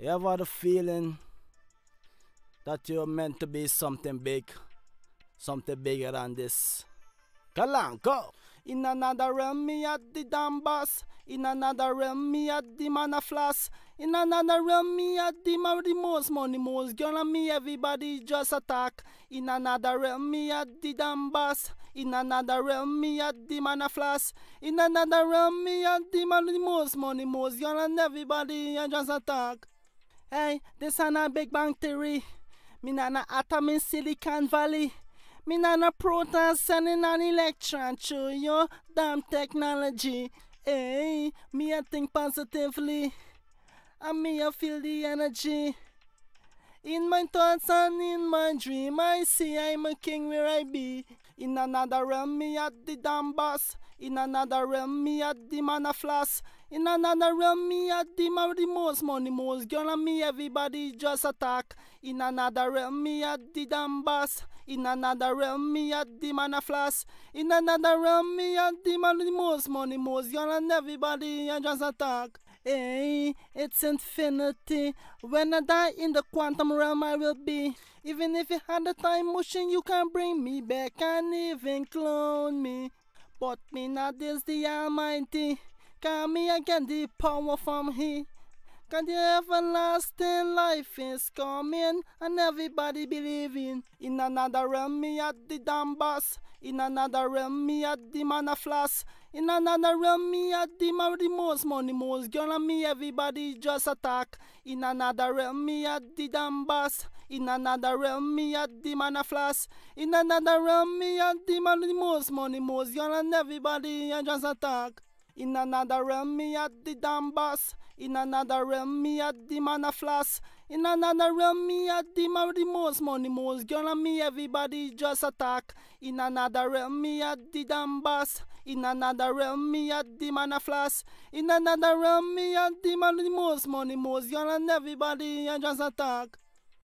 You ever had a feeling that you're meant to be something big, something bigger than this? Kalanko! In another realm, me at the dambas. In another realm, me at the manaflas. In another realm, me at the man the most money, most girl and me everybody just attack. In another realm, me at the dambas. In another realm, me at the man flash. In another realm, me at the man the most money, most girl and everybody and just attack. Hey, this is not Big Bang Theory. Me nana atom in Silicon Valley. Me nana proton sending an electron to your damn technology. Hey, me I think positively. And me I feel the energy. In my thoughts and in my dream, I see I'm a king where I be. In another realm, me at the damn boss. In another realm, me at the man flash. In another realm, me at the man the most money, most girl and me everybody just attack. In another realm, me at the damn boss. In another realm, me at the man flash. In another realm, me at the man the most money, most girl and everybody just attack. Hey, eh, it's infinity. When I die in the quantum realm, I will be. Even if you had a time machine, you can bring me back and even clone me. But me not is the Almighty. Call me again the power from He. Can the everlasting life is coming and everybody believing. In another realm me at the dambas, In another realm me at the manaflas, In another realm me at the man the most money most gonna me everybody just attack. In another realm me at the dambas, In another realm me at the manaflas, In another realm me at the man the most money most gonna everybody just attack. In another realm, me at the damn In another realm, me at the man floss. In another realm, me at the man most money, most girl and me everybody just attack. In another realm, me at the damn In another realm, me at the man floss. In another realm, me at the man the most money, most girl and everybody just attack.